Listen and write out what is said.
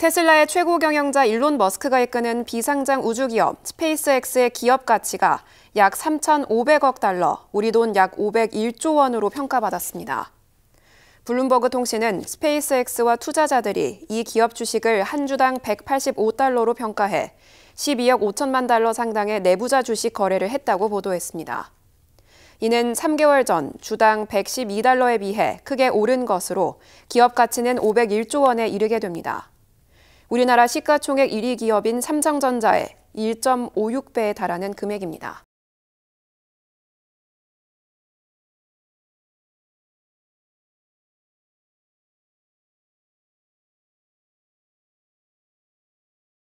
테슬라의 최고 경영자 일론 머스크가 이끄는 비상장 우주기업 스페이스X의 기업 가치가 약 3,500억 달러, 우리 돈 약 501조 원으로 평가받았습니다. 블룸버그 통신은 스페이스X와 투자자들이 이 기업 주식을 한 주당 185달러로 평가해 12억 5천만 달러 상당의 내부자 주식 거래를 했다고 보도했습니다. 이는 3개월 전 주당 112달러에 비해 크게 오른 것으로 기업 가치는 501조 원에 이르게 됩니다. 우리나라 시가총액 1위 기업인 삼성전자의 1.56배에 달하는 금액입니다.